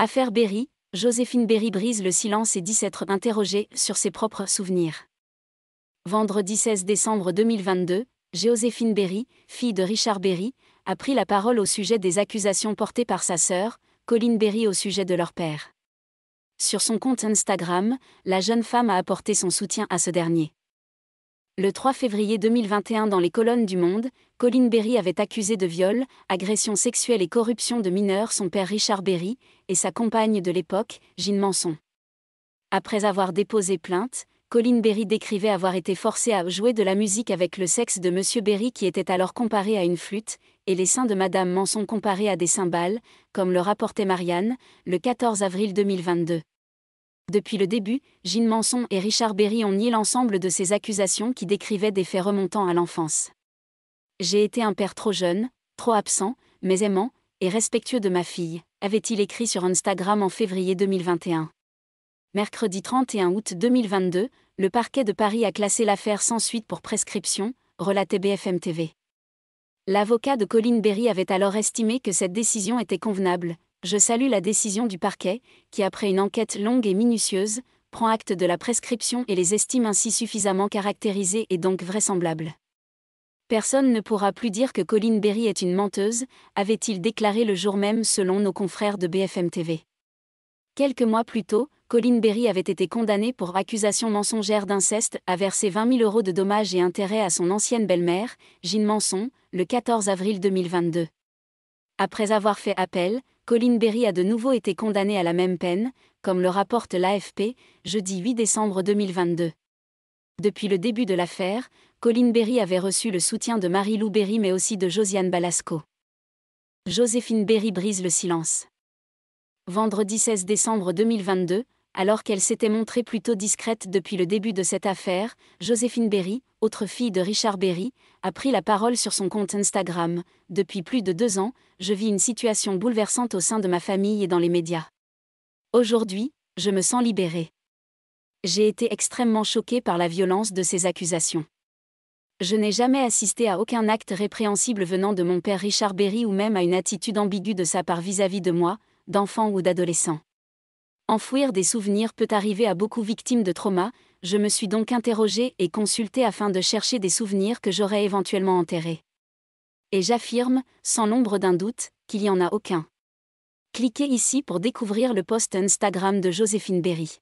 Affaire Berry, Joséphine Berry brise le silence et dit s'être interrogée sur ses propres souvenirs. Vendredi 16 décembre 2022, Joséphine Berry, fille de Richard Berry, a pris la parole au sujet des accusations portées par sa sœur, Colline Berry, au sujet de leur père. Sur son compte Instagram, la jeune femme a apporté son soutien à ce dernier. Le 3 février 2021 dans les colonnes du Monde, Colin Berry avait accusé de viol, agression sexuelle et corruption de mineurs son père Richard Berry et sa compagne de l'époque, Jean Manson. Après avoir déposé plainte, Colin Berry décrivait avoir été forcé à jouer de la musique avec le sexe de M. Berry qui était alors comparé à une flûte, et les seins de Mme Manson comparés à des cymbales, comme le rapportait Marianne, le 14 avril 2022. Depuis le début, Jean Manson et Richard Berry ont nié l'ensemble de ces accusations qui décrivaient des faits remontant à l'enfance. J'ai été un père trop jeune, trop absent, mais aimant, et respectueux de ma fille, avait-il écrit sur Instagram en février 2021. Mercredi 31 août 2022, le parquet de Paris a classé l'affaire sans suite pour prescription, relatait BFM TV. L'avocat de Colline Berry avait alors estimé que cette décision était convenable. Je salue la décision du parquet, qui après une enquête longue et minutieuse, prend acte de la prescription et les estime ainsi suffisamment caractérisées et donc vraisemblables. Personne ne pourra plus dire que Colin Berry est une menteuse, avait-il déclaré le jour même selon nos confrères de BFM TV. Quelques mois plus tôt, Colin Berry avait été condamné pour accusation mensongère d'inceste à verser 20 000 euros de dommages et intérêts à son ancienne belle-mère, Jean Manson, le 14 avril 2022. Après avoir fait appel, Colin Berry a de nouveau été condamné à la même peine, comme le rapporte l'AFP, jeudi 8 décembre 2022. Depuis le début de l'affaire, Colin Berry avait reçu le soutien de Marie-Lou Berry mais aussi de Josiane Balasco. Joséphine Berry brise le silence. Vendredi 16 décembre 2022, alors qu'elle s'était montrée plutôt discrète depuis le début de cette affaire, Joséphine Berry, autre fille de Richard Berry, a pris la parole sur son compte Instagram. Depuis plus de deux ans, je vis une situation bouleversante au sein de ma famille et dans les médias. Aujourd'hui, je me sens libérée. J'ai été extrêmement choquée par la violence de ces accusations. Je n'ai jamais assisté à aucun acte répréhensible venant de mon père Richard Berry ou même à une attitude ambiguë de sa part vis-à-vis de moi, d'enfant ou d'adolescent. Enfouir des souvenirs peut arriver à beaucoup victimes de traumas, je me suis donc interrogée et consultée afin de chercher des souvenirs que j'aurais éventuellement enterrés. Et j'affirme, sans l'ombre d'un doute, qu'il n'y en a aucun. Cliquez ici pour découvrir le post Instagram de Joséphine Berry.